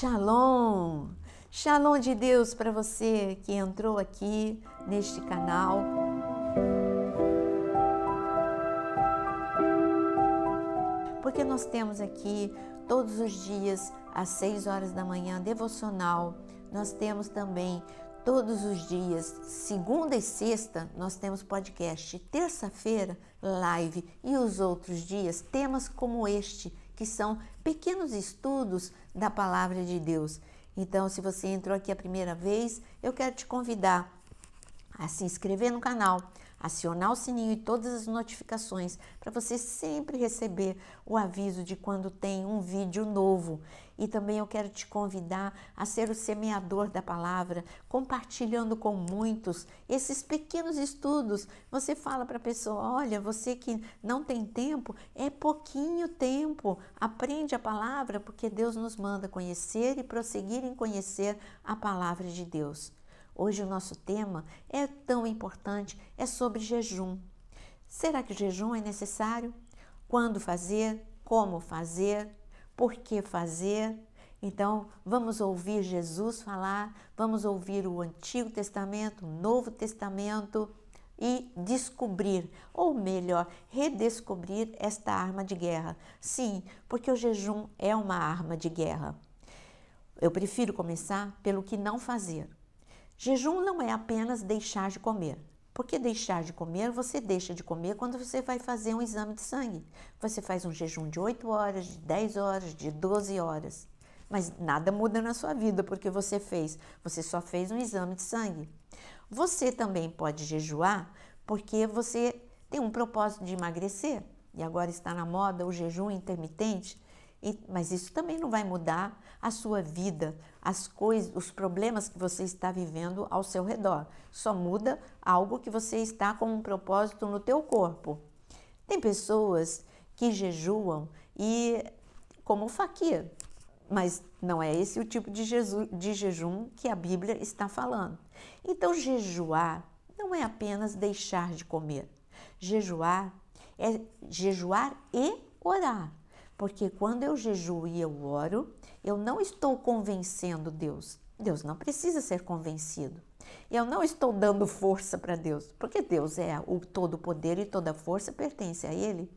Shalom! Shalom de Deus para você que entrou aqui neste canal. Porque nós temos aqui todos os dias às 6 horas da manhã devocional. Nós temos também todos os dias, segunda e sexta, nós temos podcast, terça-feira live e os outros dias temas como este que são pequenos estudos da palavra de Deus. Então, se você entrou aqui a primeira vez, eu quero te convidar a se inscrever no canal, acionar o sininho e todas as notificações para você sempre receber o aviso de quando tem um vídeo novo. E também eu quero te convidar a ser o semeador da palavra, compartilhando com muitos esses pequenos estudos. Você fala para a pessoa: olha, você que não tem tempo, é pouquinho tempo. Aprende a palavra, porque Deus nos manda conhecer e prosseguir em conhecer a palavra de Deus. Hoje o nosso tema é tão importante, é sobre jejum. Será que jejum é necessário? Quando fazer? Como fazer? Por que fazer? Então, vamos ouvir Jesus falar, vamos ouvir o Antigo Testamento, o Novo Testamento e descobrir, ou melhor, redescobrir esta arma de guerra. Sim, porque o jejum é uma arma de guerra. Eu prefiro começar pelo que não fazer. Jejum não é apenas deixar de comer. Porque deixar de comer, você deixa de comer quando você vai fazer um exame de sangue. Você faz um jejum de 8 horas, de 10 horas, de 12 horas. Mas nada muda na sua vida porque você fez, você só fez um exame de sangue. Você também pode jejuar porque você tem um propósito de emagrecer e agora está na moda o jejum intermitente mas isso também não vai mudar a sua vida, as coisas, os problemas que você está vivendo ao seu redor. Só muda algo que você está com um propósito no teu corpo. Tem pessoas que jejuam e como o mas não é esse o tipo de, de jejum que a Bíblia está falando. Então jejuar não é apenas deixar de comer. Jejuar é jejuar e orar. Porque quando eu jejuo e eu oro, eu não estou convencendo Deus. Deus não precisa ser convencido. Eu não estou dando força para Deus, porque Deus é o todo poder e toda força pertence a Ele.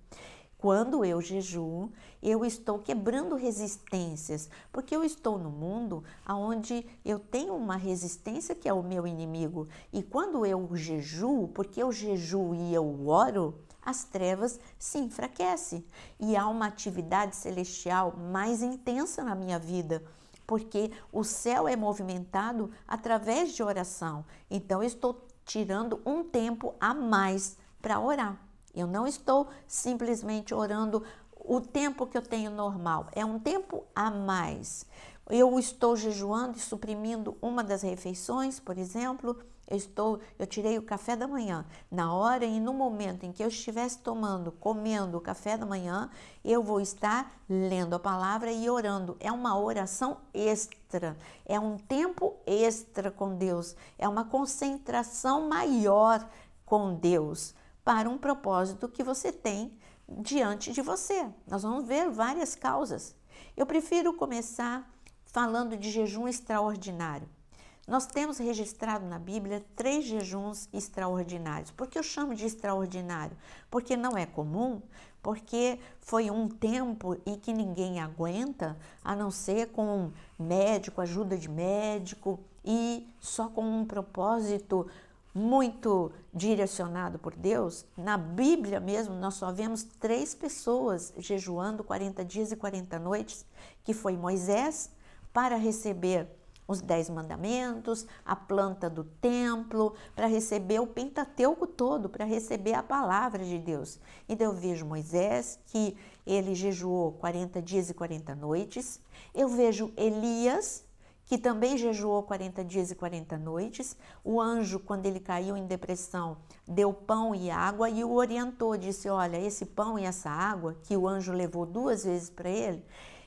Quando eu jejuo, eu estou quebrando resistências, porque eu estou no mundo onde eu tenho uma resistência que é o meu inimigo. E quando eu jejuo, porque eu jejuo e eu oro, as trevas se enfraquecem e há uma atividade celestial mais intensa na minha vida porque o céu é movimentado através de oração. Então, eu estou tirando um tempo a mais para orar. Eu não estou simplesmente orando o tempo que eu tenho normal, é um tempo a mais. Eu estou jejuando e suprimindo uma das refeições, por exemplo, eu estou, eu tirei o café da manhã. Na hora e no momento em que eu estivesse tomando, comendo o café da manhã, eu vou estar lendo a palavra e orando. É uma oração extra, é um tempo extra com Deus, é uma concentração maior com Deus para um propósito que você tem diante de você. Nós vamos ver várias causas. Eu prefiro começar falando de jejum extraordinário. Nós temos registrado na Bíblia três jejuns extraordinários. Por que eu chamo de extraordinário? Porque não é comum, porque foi um tempo em que ninguém aguenta, a não ser com médico, ajuda de médico e só com um propósito muito direcionado por Deus, na Bíblia mesmo nós só vemos três pessoas jejuando 40 dias e 40 noites, que foi Moisés para receber os Dez Mandamentos, a planta do templo, para receber o Pentateuco todo, para receber a palavra de Deus. Então eu vejo Moisés, que ele jejuou 40 dias e 40 noites, eu vejo Elias, que também jejuou 40 dias e 40 noites. O anjo, quando ele caiu em depressão, deu pão e água e o orientou, disse: Olha, esse pão e essa água que o anjo levou duas vezes para ele,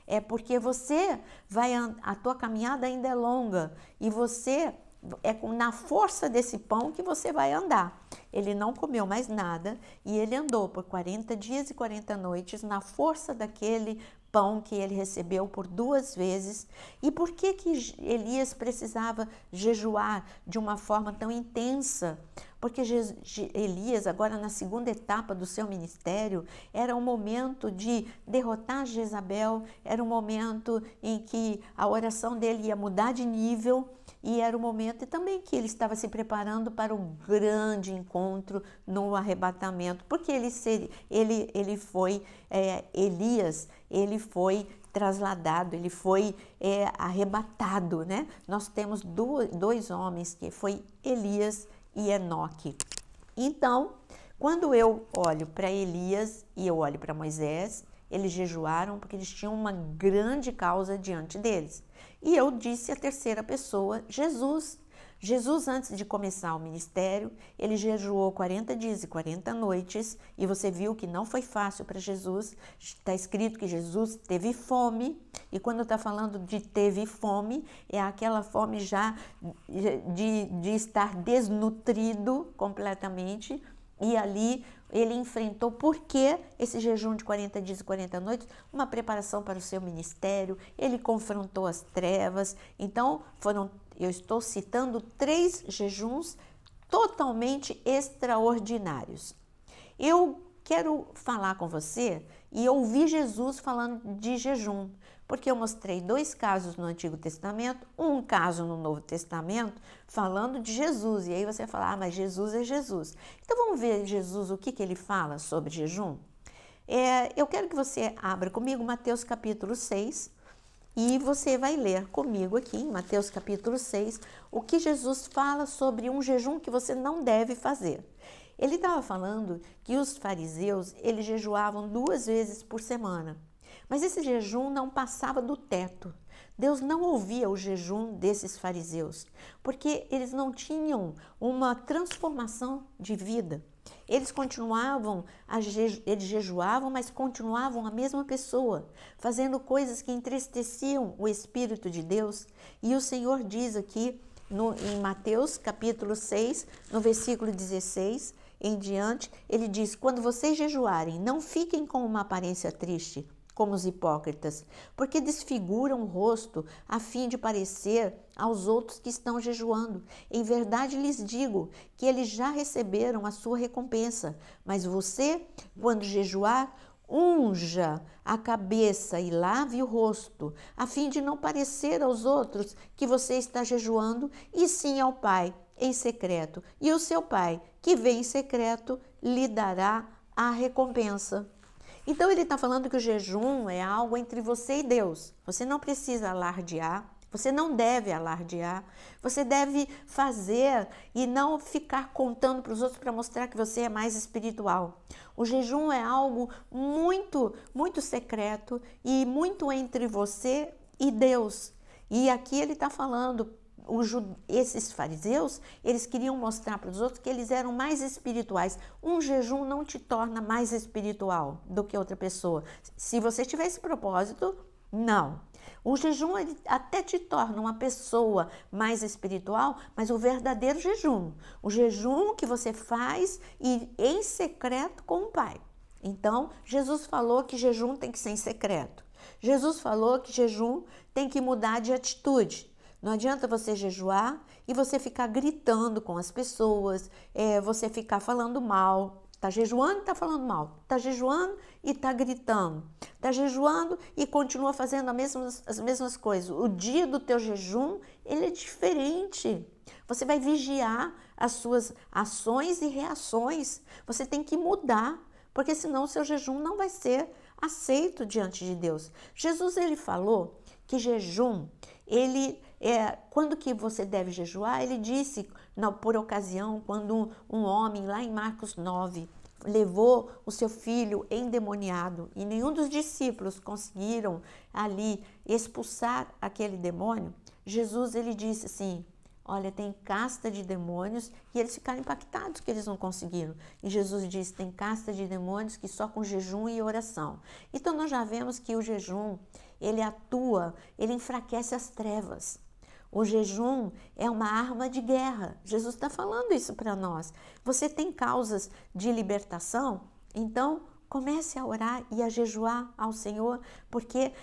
é porque você vai a tua caminhada ainda é longa e você é na força desse pão que você vai andar. Ele não comeu mais nada e ele andou por 40 dias e 40 noites na força daquele pão que ele recebeu por duas vezes e por que que Elias precisava jejuar de uma forma tão intensa? Porque Elias, agora na segunda etapa do seu ministério, era o momento de derrotar Jezabel, era o momento em que a oração dele ia mudar de nível e era o momento também que ele estava se preparando para um grande encontro no arrebatamento, porque ele, seria, ele, ele foi, é, Elias, ele foi trasladado, ele foi é, arrebatado, né? Nós temos do, dois homens, que foi Elias e Enoque. Então, quando eu olho para Elias e eu olho para Moisés, eles jejuaram porque eles tinham uma grande causa diante deles. E eu disse a terceira pessoa, Jesus. Jesus, antes de começar o ministério, ele jejuou 40 dias e 40 noites, e você viu que não foi fácil para Jesus. Está escrito que Jesus teve fome, e quando está falando de teve fome, é aquela fome já de, de estar desnutrido completamente, e ali ele enfrentou por que esse jejum de 40 dias e 40 noites, uma preparação para o seu ministério, ele confrontou as trevas. Então, foram, eu estou citando três jejuns totalmente extraordinários. Eu quero falar com você e ouvir Jesus falando de jejum. Porque eu mostrei dois casos no Antigo Testamento, um caso no Novo Testamento, falando de Jesus. E aí você fala, ah, mas Jesus é Jesus. Então vamos ver Jesus, o que, que ele fala sobre jejum? É, eu quero que você abra comigo Mateus capítulo 6 e você vai ler comigo aqui em Mateus capítulo 6 o que Jesus fala sobre um jejum que você não deve fazer. Ele estava falando que os fariseus eles jejuavam duas vezes por semana. Mas esse jejum não passava do teto. Deus não ouvia o jejum desses fariseus, porque eles não tinham uma transformação de vida. Eles continuavam, jeju eles jejuavam, mas continuavam a mesma pessoa, fazendo coisas que entristeciam o Espírito de Deus. E o Senhor diz aqui no, em Mateus capítulo 6, no versículo 16 em diante, ele diz: Quando vocês jejuarem, não fiquem com uma aparência triste, como os hipócritas, porque desfiguram o rosto a fim de parecer aos outros que estão jejuando. Em verdade lhes digo que eles já receberam a sua recompensa, mas você, quando jejuar, unja a cabeça e lave o rosto, a fim de não parecer aos outros que você está jejuando, e sim ao Pai em secreto. E o seu Pai, que vem em secreto, lhe dará a recompensa. Então ele está falando que o jejum é algo entre você e Deus. Você não precisa alardear, você não deve alardear, você deve fazer e não ficar contando para os outros para mostrar que você é mais espiritual. O jejum é algo muito, muito secreto e muito entre você e Deus. E aqui ele está falando esses fariseus, eles queriam mostrar para os outros que eles eram mais espirituais. Um jejum não te torna mais espiritual do que outra pessoa. Se você tiver esse propósito, não. O jejum até te torna uma pessoa mais espiritual, mas o verdadeiro jejum, o jejum que você faz e em secreto com o Pai. Então, Jesus falou que jejum tem que ser em secreto. Jesus falou que jejum tem que mudar de atitude. Não adianta você jejuar e você ficar gritando com as pessoas, é, você ficar falando mal. Tá jejuando e tá falando mal. Tá jejuando e tá gritando. Tá jejuando e continua fazendo as mesmas, as mesmas coisas. O dia do teu jejum, ele é diferente. Você vai vigiar as suas ações e reações. Você tem que mudar, porque senão o seu jejum não vai ser aceito diante de Deus. Jesus ele falou que jejum ele é, quando que você deve jejuar? Ele disse, por ocasião, quando um, um homem, lá em Marcos 9, levou o seu filho endemoniado e nenhum dos discípulos conseguiram ali expulsar aquele demônio, Jesus ele disse assim: Olha, tem casta de demônios e eles ficaram impactados que eles não conseguiram. E Jesus disse: Tem casta de demônios que só com jejum e oração. Então nós já vemos que o jejum ele atua, ele enfraquece as trevas. O jejum é uma arma de guerra. Jesus está falando isso para nós. Você tem causas de libertação? Então, comece a orar e a jejuar ao Senhor, porque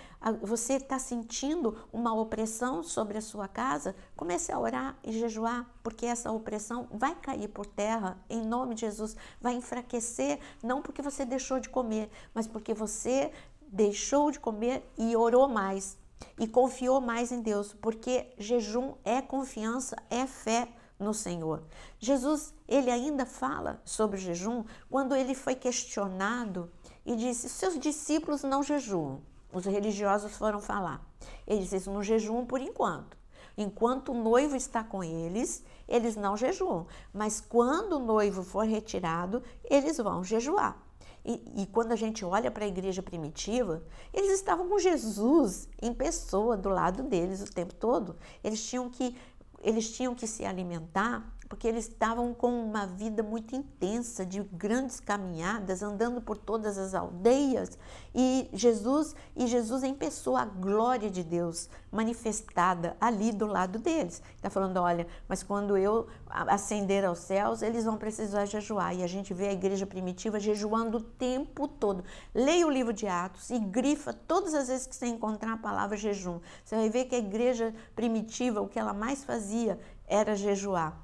você está sentindo uma opressão sobre a sua casa. Comece a orar e jejuar, porque essa opressão vai cair por terra, em nome de Jesus. Vai enfraquecer, não porque você deixou de comer, mas porque você deixou de comer e orou mais e confiou mais em Deus, porque jejum é confiança, é fé no Senhor. Jesus, ele ainda fala sobre jejum quando ele foi questionado e disse: "Seus discípulos não jejuam". Os religiosos foram falar. Ele disse: no não jejuam por enquanto. Enquanto o noivo está com eles, eles não jejuam, mas quando o noivo for retirado, eles vão jejuar". E, e quando a gente olha para a igreja primitiva, eles estavam com Jesus em pessoa do lado deles o tempo todo. Eles tinham que eles tinham que se alimentar porque eles estavam com uma vida muito intensa, de grandes caminhadas, andando por todas as aldeias, e Jesus, e Jesus em pessoa, a glória de Deus manifestada ali do lado deles. Está falando, olha, mas quando eu ascender aos céus, eles vão precisar jejuar. E a gente vê a igreja primitiva jejuando o tempo todo. Leia o livro de Atos e grifa todas as vezes que você encontrar a palavra jejum. Você vai ver que a igreja primitiva, o que ela mais fazia era jejuar.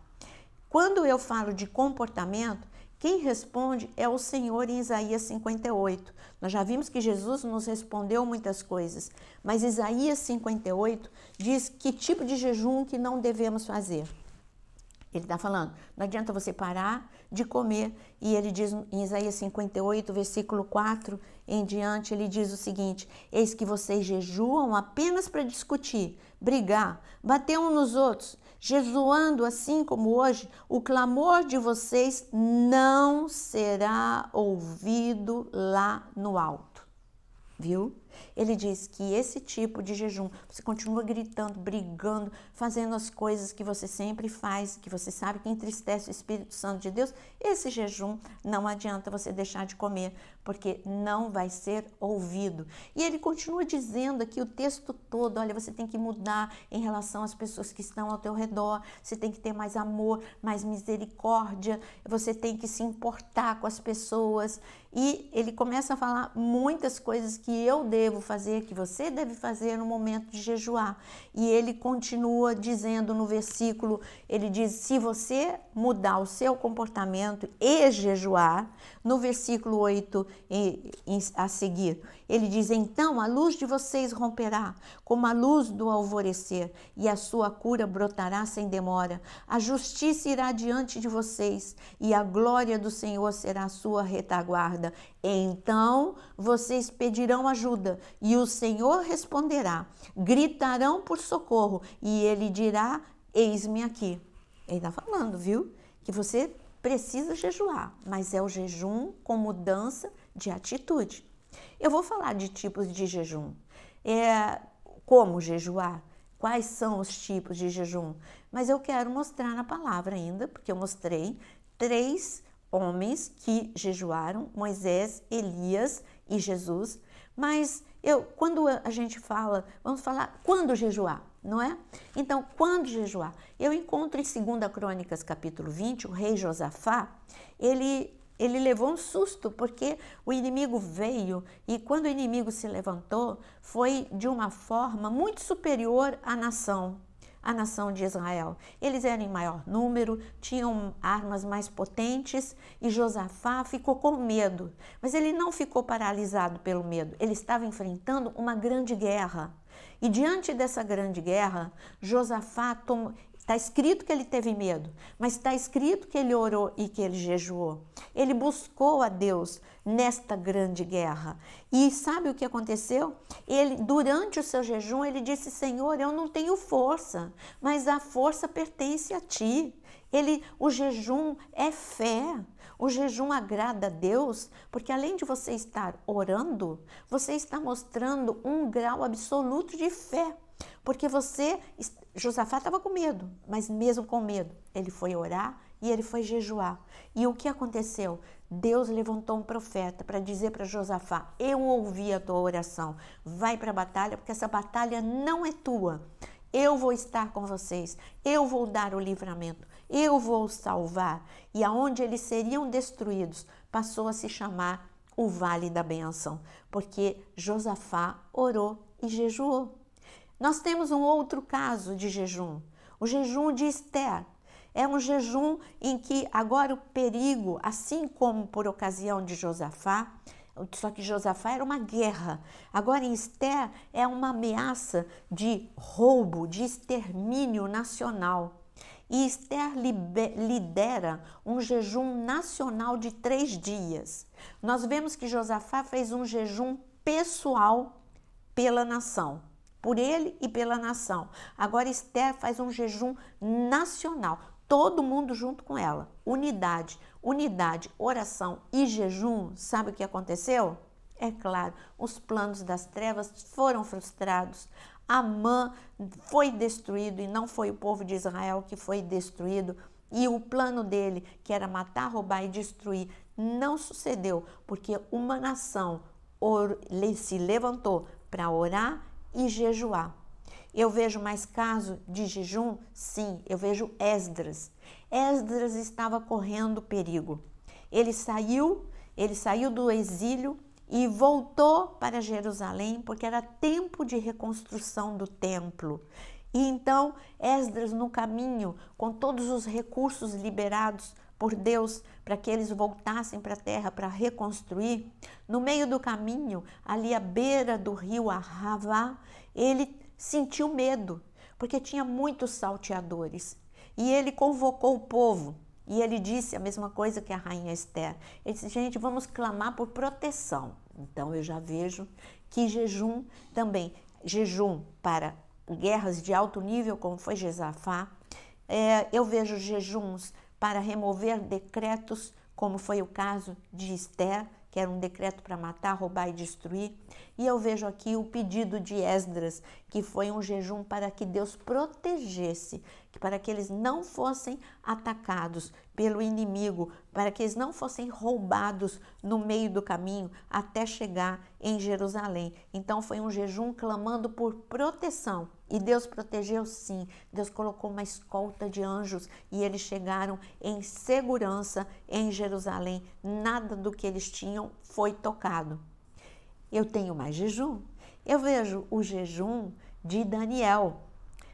Quando eu falo de comportamento, quem responde é o Senhor em Isaías 58. Nós já vimos que Jesus nos respondeu muitas coisas, mas Isaías 58 diz que tipo de jejum que não devemos fazer. Ele está falando, não adianta você parar de comer. E ele diz em Isaías 58, versículo 4 em diante, ele diz o seguinte: Eis que vocês jejuam apenas para discutir, brigar, bater um nos outros jejuando assim como hoje, o clamor de vocês não será ouvido lá no alto. Viu? Ele diz que esse tipo de jejum, você continua gritando, brigando, fazendo as coisas que você sempre faz, que você sabe que entristece o Espírito Santo de Deus, esse jejum não adianta você deixar de comer, porque não vai ser ouvido. E ele continua dizendo aqui o texto todo: olha, você tem que mudar em relação às pessoas que estão ao teu redor, você tem que ter mais amor, mais misericórdia, você tem que se importar com as pessoas. E ele começa a falar muitas coisas que eu devo fazer, que você deve fazer no momento de jejuar. E ele continua dizendo no versículo: ele diz, se você mudar o seu comportamento e jejuar, no versículo 8 em, em, a seguir, ele diz: Então a luz de vocês romperá, como a luz do alvorecer, e a sua cura brotará sem demora. A justiça irá diante de vocês, e a glória do Senhor será a sua retaguarda. Então vocês pedirão ajuda, e o Senhor responderá. Gritarão por socorro, e ele dirá: Eis-me aqui. Ele está falando, viu? Que você precisa jejuar, mas é o jejum com mudança de atitude. Eu vou falar de tipos de jejum. É, como jejuar? Quais são os tipos de jejum? Mas eu quero mostrar na palavra ainda, porque eu mostrei três homens que jejuaram: Moisés, Elias e Jesus. Mas eu, quando a gente fala, vamos falar quando jejuar não é? Então, quando jejuar? Eu encontro em 2 Crônicas, capítulo 20, o rei Josafá, ele, ele levou um susto, porque o inimigo veio, e quando o inimigo se levantou, foi de uma forma muito superior à nação, a nação de Israel. Eles eram em maior número, tinham armas mais potentes e Josafá ficou com medo. Mas ele não ficou paralisado pelo medo, ele estava enfrentando uma grande guerra. E diante dessa grande guerra, Josafá tomou, Está escrito que ele teve medo, mas está escrito que ele orou e que ele jejuou. Ele buscou a Deus nesta grande guerra. E sabe o que aconteceu? Ele durante o seu jejum, ele disse: "Senhor, eu não tenho força, mas a força pertence a ti". Ele o jejum é fé. O jejum agrada a Deus porque além de você estar orando, você está mostrando um grau absoluto de fé. Porque você, Josafá estava com medo, mas mesmo com medo, ele foi orar e ele foi jejuar. E o que aconteceu? Deus levantou um profeta para dizer para Josafá: Eu ouvi a tua oração, vai para a batalha, porque essa batalha não é tua. Eu vou estar com vocês, eu vou dar o livramento eu vou salvar. E aonde eles seriam destruídos, passou a se chamar o Vale da Benção, porque Josafá orou e jejuou. Nós temos um outro caso de jejum, o jejum de Esther. É um jejum em que agora o perigo, assim como por ocasião de Josafá, só que Josafá era uma guerra. Agora em Esther é uma ameaça de roubo, de extermínio nacional. E Esther lidera um jejum nacional de três dias. Nós vemos que Josafá fez um jejum pessoal pela nação, por ele e pela nação. Agora Esther faz um jejum nacional, todo mundo junto com ela. Unidade, unidade, oração e jejum. Sabe o que aconteceu? É claro, os planos das trevas foram frustrados, Amã foi destruído e não foi o povo de Israel que foi destruído. E o plano dele, que era matar, roubar e destruir, não sucedeu, porque uma nação se levantou para orar e jejuar. Eu vejo mais caso de jejum? Sim, eu vejo Esdras. Esdras estava correndo perigo. Ele saiu, ele saiu do exílio e voltou para Jerusalém, porque era tempo de reconstrução do templo. E então Esdras, no caminho, com todos os recursos liberados por Deus para que eles voltassem para a terra para reconstruir, no meio do caminho, ali à beira do rio Arravá, ele sentiu medo, porque tinha muitos salteadores. E ele convocou o povo e ele disse a mesma coisa que a rainha Esther. Ele disse: gente, vamos clamar por proteção. Então eu já vejo que jejum também, jejum para guerras de alto nível, como foi Jezafá, é, eu vejo jejuns para remover decretos, como foi o caso de Esther, que era um decreto para matar, roubar e destruir. E eu vejo aqui o pedido de Esdras, que foi um jejum para que Deus protegesse, para que eles não fossem atacados pelo inimigo, para que eles não fossem roubados no meio do caminho até chegar em Jerusalém. Então foi um jejum clamando por proteção. E Deus protegeu sim. Deus colocou uma escolta de anjos e eles chegaram em segurança em Jerusalém. Nada do que eles tinham foi tocado eu tenho mais jejum. Eu vejo o jejum de Daniel.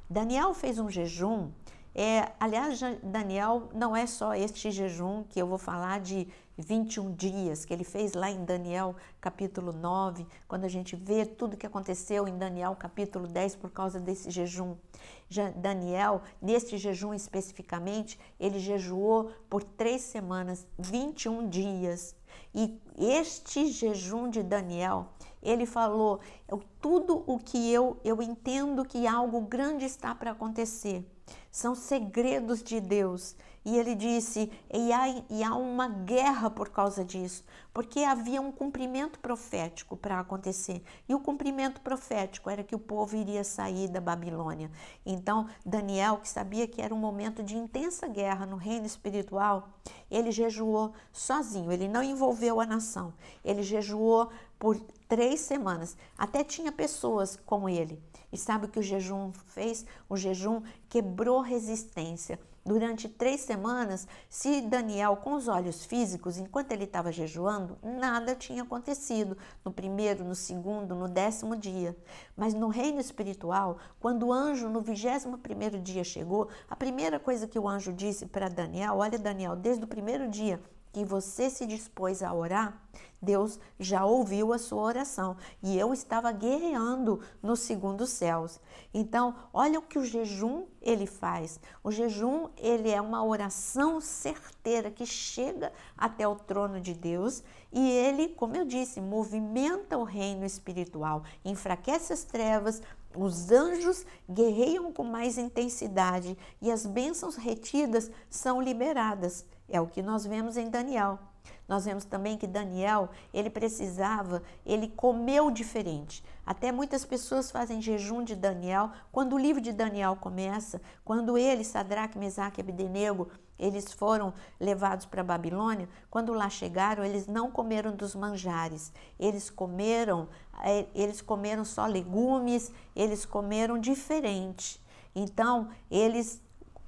Daniel fez um jejum. É, aliás, Daniel não é só este jejum que eu vou falar de 21 dias que ele fez lá em Daniel capítulo 9, quando a gente vê tudo que aconteceu em Daniel capítulo 10 por causa desse jejum. Já Daniel, neste jejum especificamente, ele jejuou por três semanas, 21 dias e este jejum de Daniel, ele falou: tudo o que eu, eu entendo que algo grande está para acontecer, são segredos de Deus e ele disse: e há, e há uma guerra por causa disso, porque havia um cumprimento profético para acontecer. E o cumprimento profético era que o povo iria sair da Babilônia. Então, Daniel, que sabia que era um momento de intensa guerra no reino espiritual, ele jejuou sozinho, ele não envolveu a nação, ele jejuou por três semanas. Até tinha pessoas com ele. E sabe o que o jejum fez? O jejum quebrou resistência. Durante três semanas, se Daniel, com os olhos físicos, enquanto ele estava jejuando, nada tinha acontecido no primeiro, no segundo, no décimo dia. Mas no reino espiritual, quando o anjo no vigésimo primeiro dia chegou, a primeira coisa que o anjo disse para Daniel: Olha, Daniel, desde o primeiro dia que você se dispôs a orar, Deus já ouviu a sua oração e eu estava guerreando nos segundos céus. Então, olha o que o jejum ele faz. O jejum, ele é uma oração certeira que chega até o trono de Deus e ele, como eu disse, movimenta o reino espiritual, enfraquece as trevas, os anjos guerreiam com mais intensidade e as bênçãos retidas são liberadas. É o que nós vemos em Daniel. Nós vemos também que Daniel, ele precisava, ele comeu diferente. Até muitas pessoas fazem jejum de Daniel. Quando o livro de Daniel começa, quando ele, Sadraque, Mesaque e Abdenego, eles foram levados para a Babilônia. Quando lá chegaram, eles não comeram dos manjares. Eles comeram, é, eles comeram só legumes, eles comeram diferente. Então, eles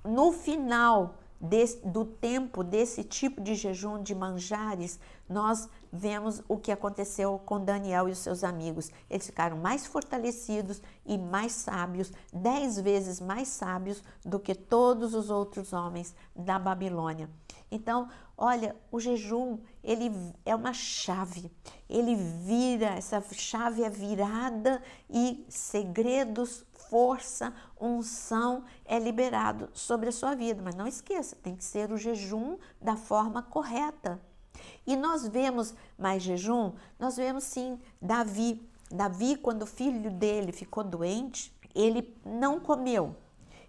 no final desse, do tempo desse tipo de jejum de manjares, nós vemos o que aconteceu com Daniel e os seus amigos. Eles ficaram mais fortalecidos e mais sábios, dez vezes mais sábios do que todos os outros homens da Babilônia. Então, olha, o jejum, ele é uma chave. Ele vira, essa chave é virada e segredos, força, unção é liberado sobre a sua vida. Mas não esqueça, tem que ser o jejum da forma correta. E nós vemos mais jejum, nós vemos sim Davi. Davi, quando o filho dele ficou doente, ele não comeu.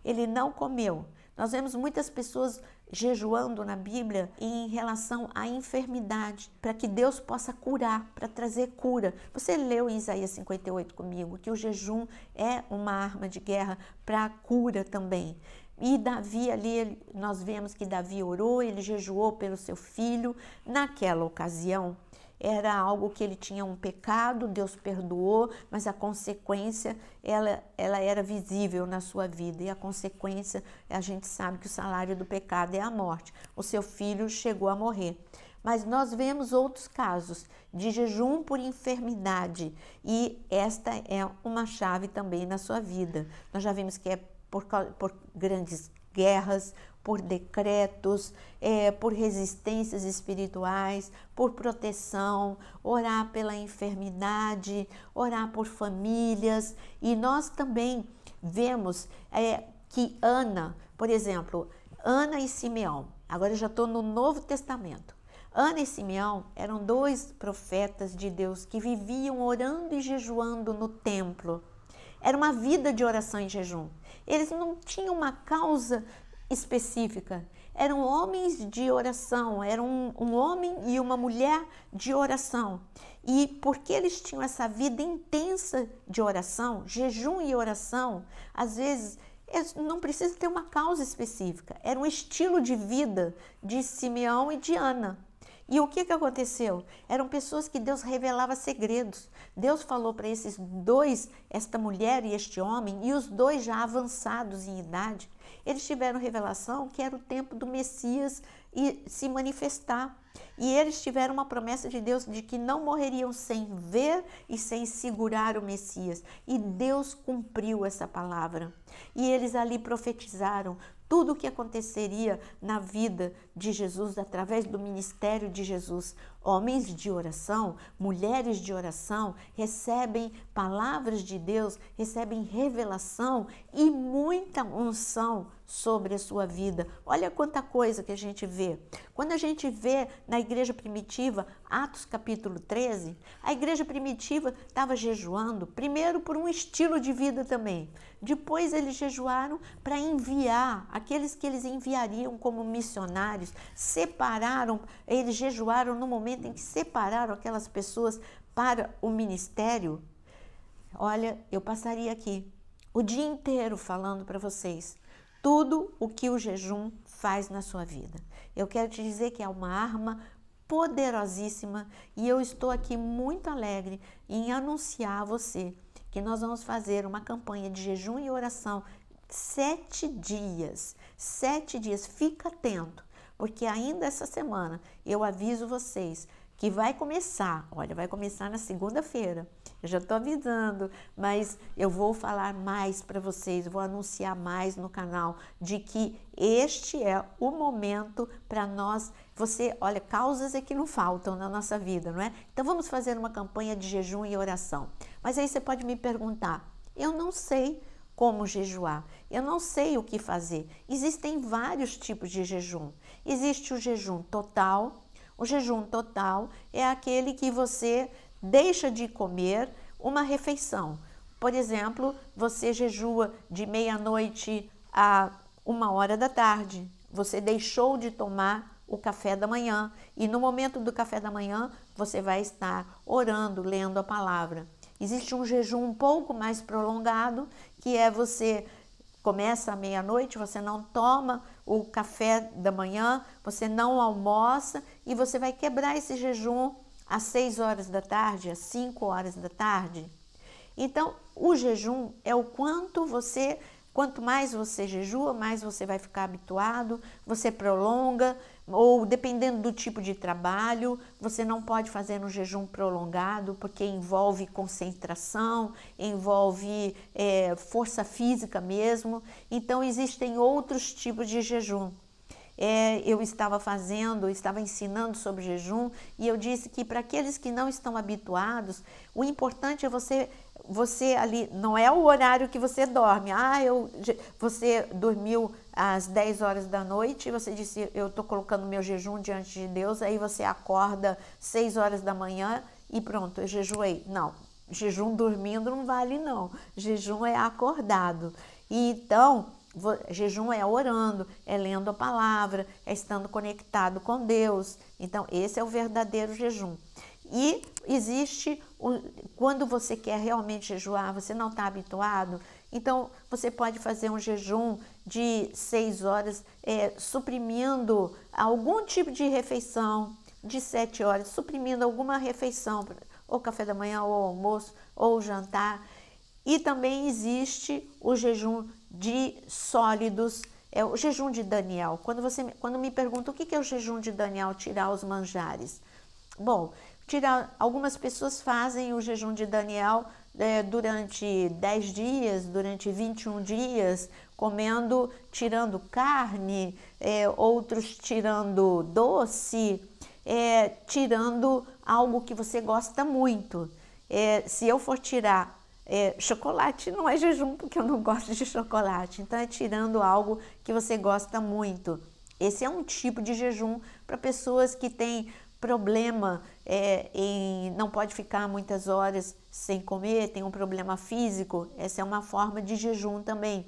Ele não comeu. Nós vemos muitas pessoas jejuando na Bíblia em relação à enfermidade, para que Deus possa curar, para trazer cura. Você leu em Isaías 58 comigo que o jejum é uma arma de guerra para a cura também. E Davi ali, nós vemos que Davi orou, ele jejuou pelo seu filho. Naquela ocasião, era algo que ele tinha um pecado, Deus perdoou, mas a consequência ela, ela era visível na sua vida e a consequência a gente sabe que o salário do pecado é a morte. O seu filho chegou a morrer. Mas nós vemos outros casos de jejum por enfermidade e esta é uma chave também na sua vida. Nós já vimos que é por, por grandes guerras, por decretos, é, por resistências espirituais, por proteção, orar pela enfermidade, orar por famílias. E nós também vemos é, que Ana, por exemplo, Ana e Simeão, agora já estou no Novo Testamento. Ana e Simeão eram dois profetas de Deus que viviam orando e jejuando no templo. Era uma vida de oração e jejum. Eles não tinham uma causa específica. Eram homens de oração, eram um, um homem e uma mulher de oração. E porque eles tinham essa vida intensa de oração, jejum e oração, às vezes não precisa ter uma causa específica. Era um estilo de vida de Simeão e de Ana. E o que, que aconteceu? Eram pessoas que Deus revelava segredos. Deus falou para esses dois, esta mulher e este homem, e os dois já avançados em idade, eles tiveram revelação que era o tempo do Messias e se manifestar. E eles tiveram uma promessa de Deus de que não morreriam sem ver e sem segurar o Messias. E Deus cumpriu essa palavra. E eles ali profetizaram: tudo o que aconteceria na vida de Jesus através do ministério de Jesus Homens de oração, mulheres de oração recebem palavras de Deus, recebem revelação e muita unção sobre a sua vida. Olha quanta coisa que a gente vê. Quando a gente vê na igreja primitiva, Atos capítulo 13, a igreja primitiva estava jejuando, primeiro por um estilo de vida também. Depois eles jejuaram para enviar aqueles que eles enviariam como missionários, separaram, eles jejuaram no momento tem que separar aquelas pessoas para o ministério. Olha, eu passaria aqui o dia inteiro falando para vocês tudo o que o jejum faz na sua vida. Eu quero te dizer que é uma arma poderosíssima e eu estou aqui muito alegre em anunciar a você que nós vamos fazer uma campanha de jejum e oração sete dias. Sete dias, fica atento porque ainda essa semana eu aviso vocês que vai começar, olha, vai começar na segunda-feira. Eu já estou avisando, mas eu vou falar mais para vocês, vou anunciar mais no canal de que este é o momento para nós. Você, olha, causas é que não faltam na nossa vida, não é? Então vamos fazer uma campanha de jejum e oração. Mas aí você pode me perguntar, eu não sei como jejuar, eu não sei o que fazer. Existem vários tipos de jejum. Existe o jejum total. O jejum total é aquele que você deixa de comer uma refeição. Por exemplo, você jejua de meia-noite a uma hora da tarde. Você deixou de tomar o café da manhã e no momento do café da manhã você vai estar orando, lendo a palavra. Existe um jejum um pouco mais prolongado, que é você começa à meia-noite, você não toma o café da manhã, você não almoça e você vai quebrar esse jejum às 6 horas da tarde, às 5 horas da tarde. Então, o jejum é o quanto você, quanto mais você jejua, mais você vai ficar habituado, você prolonga, ou dependendo do tipo de trabalho, você não pode fazer um jejum prolongado, porque envolve concentração, envolve é, força física mesmo. Então, existem outros tipos de jejum. É, eu estava fazendo, estava ensinando sobre jejum e eu disse que para aqueles que não estão habituados, o importante é você você ali, não é o horário que você dorme. Ah, eu, você dormiu às 10 horas da noite e você disse, eu estou colocando meu jejum diante de Deus, aí você acorda 6 horas da manhã e pronto, eu jejuei. Não, jejum dormindo não vale não, jejum é acordado. então, jejum é orando, é lendo a palavra, é estando conectado com Deus. Então, esse é o verdadeiro jejum. E existe o, quando você quer realmente jejuar, você não está habituado, então você pode fazer um jejum de seis horas, é, suprimindo algum tipo de refeição de sete horas, suprimindo alguma refeição, ou café da manhã, ou almoço, ou jantar. E também existe o jejum de sólidos, é o jejum de Daniel. Quando, você, quando me pergunta o que é o jejum de Daniel, tirar os manjares. Bom, Tirar, algumas pessoas fazem o jejum de Daniel é, durante 10 dias, durante 21 dias, comendo, tirando carne, é, outros tirando doce, é, tirando algo que você gosta muito. É, se eu for tirar é, chocolate, não é jejum, porque eu não gosto de chocolate, então é tirando algo que você gosta muito. Esse é um tipo de jejum para pessoas que têm problema é, em não pode ficar muitas horas sem comer, tem um problema físico, essa é uma forma de jejum também.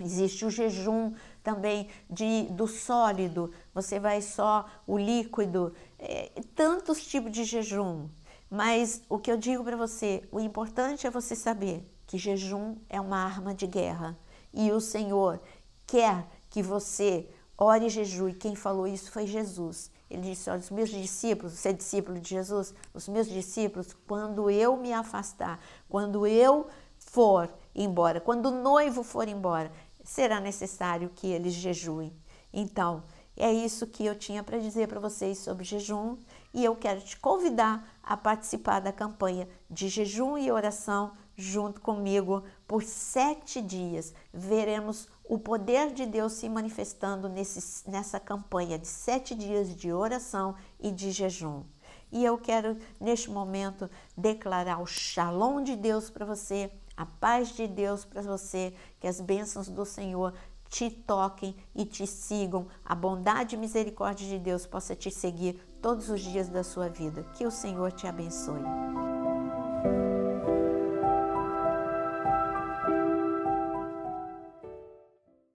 Existe o jejum também de, do sólido, você vai só o líquido, é, tantos tipos de jejum. Mas o que eu digo para você, o importante é você saber que jejum é uma arma de guerra e o Senhor quer que você ore e jejue. Quem falou isso foi Jesus. Ele disse: Olha, os meus discípulos, você é discípulo de Jesus, os meus discípulos, quando eu me afastar, quando eu for embora, quando o noivo for embora, será necessário que eles jejuem. Então, é isso que eu tinha para dizer para vocês sobre jejum e eu quero te convidar a participar da campanha de jejum e oração junto comigo por sete dias. Veremos o poder de Deus se manifestando nesse, nessa campanha de sete dias de oração e de jejum. E eu quero, neste momento, declarar o shalom de Deus para você, a paz de Deus para você, que as bênçãos do Senhor te toquem e te sigam, a bondade e misericórdia de Deus possa te seguir todos os dias da sua vida. Que o Senhor te abençoe.